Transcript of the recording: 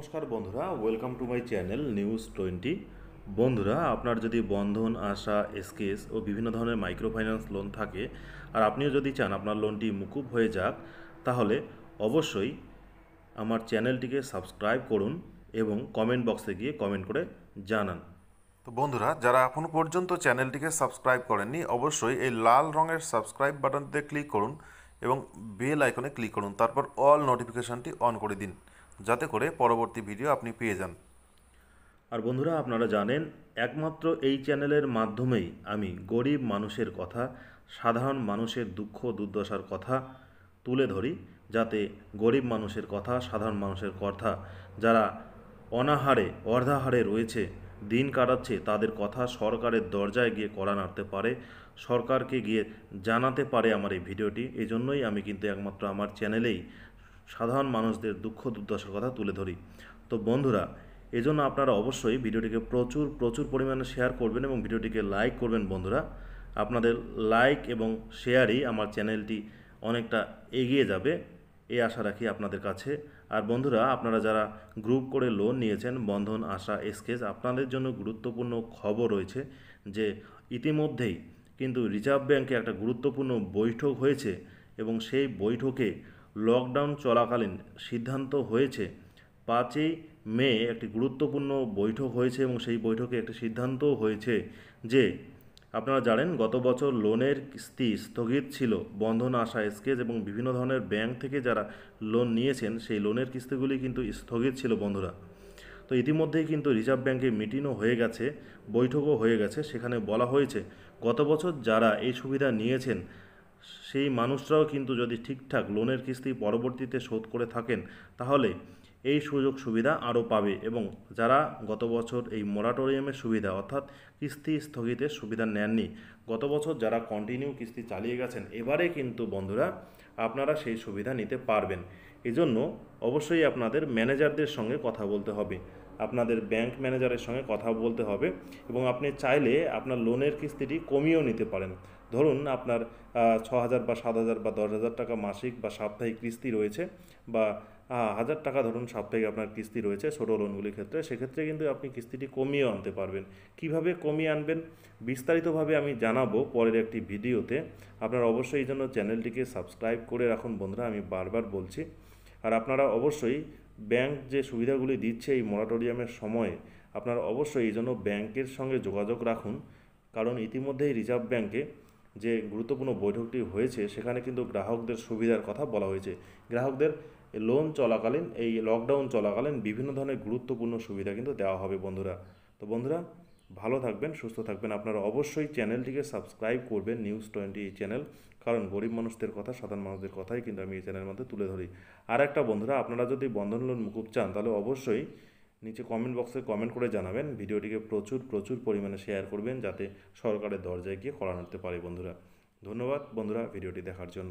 নমস্কার বন্ধুরা welcome to my channel News Twenty বন্ধুরা আপনার যদি বন্ধন আশা এসকেস ও বিভিন্ন ধরনের মাইক্রো ফাইন্যান্স লোন থাকে আর আপনিও যদি চান আপনার লোনটি মুকুব হয়ে যাক তাহলে অবশ্যই আমার চ্যানেলটিকে সাবস্ক্রাইব করুন এবং কমেন্ট বক্সে গিয়ে কমেন্ট করে জানান তো বন্ধুরা যারা এখনও পর্যন্ত চ্যানেলটিকে সাবস্ক্রাইব করেননি অবশ্যই এই লাল রঙের সাবস্ক্রাইব বাটনতে ক্লিক করুন এবং বেল আইকনে ক্লিক করুন তারপর অল নোটিফিকেশানটি অন করে দিন যাতে করে পরবর্তী ভিডিও আপনি পেয়ে যান আর বন্ধুরা আপনারা জানেন একমাত্র এই চ্যানেলের মাধ্যমেই আমি গরিব মানুষের কথা সাধারণ মানুষের দুঃখ দুর্দশার কথা তুলে ধরি যাতে গরিব মানুষের কথা সাধারণ মানুষের কথা যারা অনাহারে অর্ধাহারে রয়েছে দিন কাটাচ্ছে তাদের কথা সরকারের দরজায় গিয়ে কড়া নাড়তে পারে সরকারকে গিয়ে জানাতে পারে আমার এই ভিডিওটি এই জন্যই আমি কিন্তু একমাত্র আমার চ্যানেলেই সাধারণ মানুষদের দুঃখ দুর্দশার কথা তুলে ধরি তো বন্ধুরা এজন্য আপনারা অবশ্যই ভিডিওটিকে প্রচুর প্রচুর পরিমাণে শেয়ার করবেন এবং ভিডিওটিকে লাইক করবেন বন্ধুরা আপনাদের লাইক এবং শেয়ারই আমার চ্যানেলটি অনেকটা এগিয়ে যাবে এই আশা রাখি আপনাদের কাছে আর বন্ধুরা আপনারা যারা গ্রুপ করে লোন নিয়েছেন বন্ধন আশা এসকেজ আপনাদের জন্য গুরুত্বপূর্ণ খবর রয়েছে যে ইতিমধ্যেই কিন্তু রিজার্ভ ব্যাংকে একটা গুরুত্বপূর্ণ বৈঠক হয়েছে এবং সেই বৈঠকে লকডাউন চলাকালীন সিদ্ধান্ত হয়েছে পাঁচই মে একটি গুরুত্বপূর্ণ বৈঠক হয়েছে এবং সেই বৈঠকে একটি সিদ্ধান্ত হয়েছে যে আপনারা জানেন গত বছর লোনের কিস্তি স্থগিত ছিল বন্ধন আশা এসকেজ এবং বিভিন্ন ধরনের ব্যাংক থেকে যারা লোন নিয়েছেন সেই লোনের কিস্তিগুলি কিন্তু স্থগিত ছিল বন্ধুরা তো ইতিমধ্যেই কিন্তু রিজার্ভ ব্যাঙ্কে মিটিংও হয়ে গেছে বৈঠকও হয়ে গেছে সেখানে বলা হয়েছে গত বছর যারা এই সুবিধা নিয়েছেন সেই মানুষরাও কিন্তু যদি ঠিকঠাক লোনের কিস্তি পরবর্তীতে শোধ করে থাকেন তাহলে এই সুযোগ সুবিধা আরও পাবে এবং যারা গত বছর এই মোরাটোরিয়ামের সুবিধা অর্থাৎ কিস্তি স্থগিতের সুবিধা নেননি গত বছর যারা কন্টিনিউ কিস্তি চালিয়ে গেছেন এবারে কিন্তু বন্ধুরা আপনারা সেই সুবিধা নিতে পারবেন এজন্য অবশ্যই আপনাদের ম্যানেজারদের সঙ্গে কথা বলতে হবে আপনাদের ব্যাংক ম্যানেজারের সঙ্গে কথা বলতে হবে এবং আপনি চাইলে আপনার লোনের কিস্তিটি কমিয়েও নিতে পারেন ধরুন আপনার ছ হাজার বা সাত হাজার বা দশ হাজার টাকা মাসিক বা সাপ্তাহিক কিস্তি রয়েছে বা হাজার টাকা ধরুন সাপ্তাহিক আপনার কিস্তি রয়েছে ছোটো লোনগুলির ক্ষেত্রে সেক্ষেত্রে কিন্তু আপনি কিস্তিটি কমিয়ে আনতে পারবেন কিভাবে কমিয়ে আনবেন বিস্তারিতভাবে আমি জানাবো পরের একটি ভিডিওতে আপনার অবশ্যই এই জন্য চ্যানেলটিকে সাবস্ক্রাইব করে রাখুন বন্ধুরা আমি বারবার বলছি আর আপনারা অবশ্যই ব্যাংক যে সুবিধাগুলি দিচ্ছে এই মরাটোরিয়ামের সময়ে আপনারা অবশ্যই এই জন্য ব্যাংকের সঙ্গে যোগাযোগ রাখুন কারণ ইতিমধ্যেই রিজার্ভ ব্যাংকে যে গুরুত্বপূর্ণ বৈঠকটি হয়েছে সেখানে কিন্তু গ্রাহকদের সুবিধার কথা বলা হয়েছে গ্রাহকদের লোন চলাকালীন এই লকডাউন চলাকালীন বিভিন্ন ধরনের গুরুত্বপূর্ণ সুবিধা কিন্তু দেওয়া হবে বন্ধুরা তো বন্ধুরা ভালো থাকবেন সুস্থ থাকবেন আপনারা অবশ্যই চ্যানেলটিকে সাবস্ক্রাইব করবেন নিউজ টোয়েন্টি এই চ্যানেল কারণ গরিব মানুষদের কথা সাধারণ মানুষদের কথাই কিন্তু আমি এই চ্যানেলের মধ্যে তুলে ধরি আর একটা বন্ধুরা আপনারা যদি বন্ধন লোন মুকুব চান তাহলে অবশ্যই নিচে কমেন্ট বক্সে কমেন্ট করে জানাবেন ভিডিওটিকে প্রচুর প্রচুর পরিমাণে শেয়ার করবেন যাতে সরকারের দরজায় গিয়ে করা নাড়তে পারে বন্ধুরা ধন্যবাদ বন্ধুরা ভিডিওটি দেখার জন্য